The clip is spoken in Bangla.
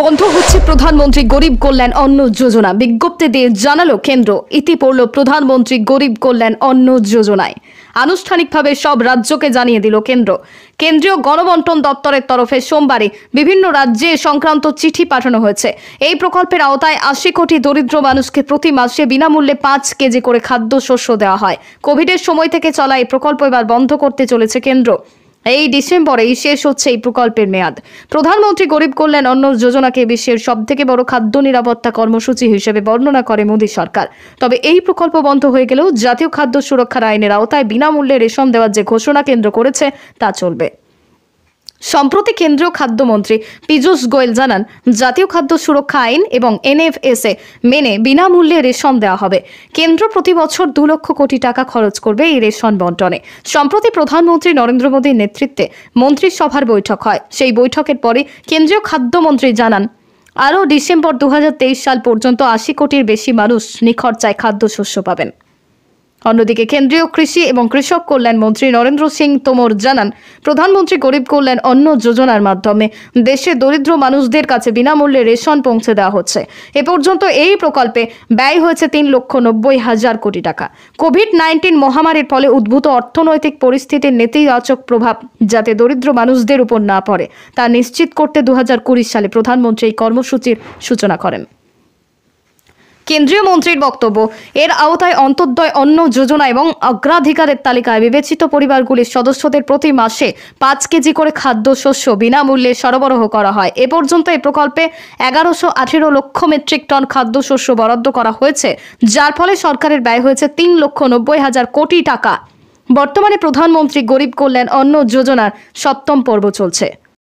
বন্ধ হচ্ছে প্রধানমন্ত্রী গরিব কল্যাণ অন্ন যোজনা বিজ্ঞপ্তি দিয়ে জানালো কেন্দ্র ইতি পড়ল প্রধানমন্ত্রী গরিব কল্যাণ অন্ন যোজনায় আনুষ্ঠানিকভাবে সব রাজ্যকে জানিয়ে দিল কেন্দ্র কেন্দ্রীয় গণবন্টন দপ্তরের তরফে সোমবারে বিভিন্ন রাজ্যে সংক্রান্ত চিঠি পাঠানো হয়েছে এই প্রকল্পের আওতায় আশি কোটি দরিদ্র মানুষকে প্রতি মাসে বিনামূল্যে পাঁচ কেজি করে খাদ্য শস্য দেওয়া হয় কোভিডের সময় থেকে চলা এই প্রকল্প এবার বন্ধ করতে চলেছে কেন্দ্র এই ডিসেম্বরেই শেষ হচ্ছে এই প্রকল্পের মেয়াদ প্রধানমন্ত্রী গরিব কল্যাণ অন্ন যোজনাকে বিশ্বের সবথেকে বড় খাদ্য নিরাপত্তা কর্মসূচি হিসেবে বর্ণনা করে মোদী সরকার তবে এই প্রকল্প বন্ধ হয়ে গেলেও জাতীয় খাদ্য সুরক্ষার আইনের আওতায় বিনামূল্যে রেশম দেওয়ার যে ঘোষণা কেন্দ্র করেছে তা চলবে সম্প্রতি কেন্দ্রীয় খাদ্যমন্ত্রী পীযূষ গোয়েল জানান জাতীয় খাদ্য সুরক্ষা আইন এবং এনএফএসএ মেনে বিনামূল্যে রেশন দেওয়া হবে কেন্দ্র প্রতি বছর দু লক্ষ কোটি টাকা খরচ করবে এই রেশন বন্টনে সম্প্রতি প্রধানমন্ত্রী নরেন্দ্র মোদীর নেতৃত্বে মন্ত্রিসভার বৈঠক হয় সেই বৈঠকের পরে কেন্দ্রীয় খাদ্যমন্ত্রী জানান আরও ডিসেম্বর দু সাল পর্যন্ত আশি কোটির বেশি মানুষ নিখরচায় খাদ্যশস্য পাবেন অন্যদিকে কেন্দ্রীয় কৃষি এবং কৃষক কল্যাণ মন্ত্রী নরেন্দ্র সিং তোমর জানান প্রধানমন্ত্রী গরিব কল্যাণ অন্ন যোজনার মাধ্যমে দেশে দরিদ্র মানুষদের কাছে বিনামূল্যে রেশন পৌঁছে দেওয়া হচ্ছে এ পর্যন্ত এই প্রকল্পে ব্যয় হয়েছে তিন লক্ষ নব্বই হাজার কোটি টাকা কোভিড নাইন্টিন মহামারীর ফলে উদ্ভূত অর্থনৈতিক পরিস্থিতির নেতিবাচক প্রভাব যাতে দরিদ্র মানুষদের উপর না পড়ে তা নিশ্চিত করতে দু সালে প্রধানমন্ত্রী এই কর্মসূচির সূচনা করেন কেন্দ্রীয় মন্ত্রীর বক্তব্য এর আওতায় অন্তর্দয় অন্ন যোজনা এবং অগ্রাধিকারের তালিকায় বিবেচিত পরিবারগুলির সদস্যদের প্রতি মাসে পাঁচ কেজি করে খাদ্যশস্য বিনামূল্যে সরবরাহ করা হয় এ পর্যন্ত এই প্রকল্পে এগারোশো আঠেরো লক্ষ মেট্রিক টন খাদ্যশস্য বরাদ্দ করা হয়েছে যার ফলে সরকারের ব্যয় হয়েছে তিন লক্ষ নব্বই হাজার কোটি টাকা বর্তমানে প্রধানমন্ত্রী গরিব কল্যাণ অন্ন যোজনার সপ্তম পর্ব চলছে